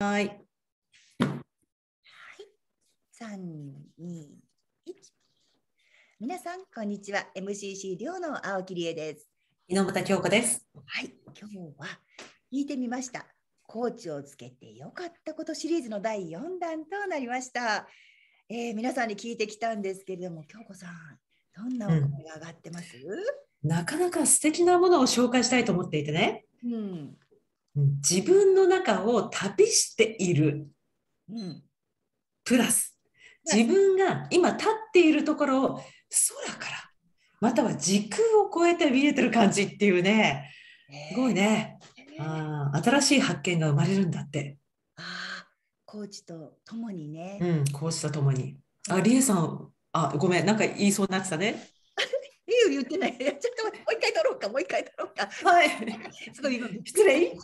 はい。三二一。皆さんこんにちは。MCC 寮の青木理恵です。井本京子です。はい、今日は聞いてみました。コーチをつけて良かったことシリーズの第4弾となりました。えー、皆さんに聞いてきたんですけれども、京子さん、どんなお声が上がってます、うん、なかなか素敵なものを紹介したいと思っていてね。うん、自分の中を旅している、うん、プラス自分が今立っているところを空からまたは時空を超えて見えてる感じっていうねすごいね、えー、あ新しい発見が生まれるんだって。あコーチと共にね。うんコーチと共に。あリエさんあごめんなんか言いそうになってたね。いい言ってない。ちょっともう一回取ろうかもう一回取ろうか。はい。すごい失礼。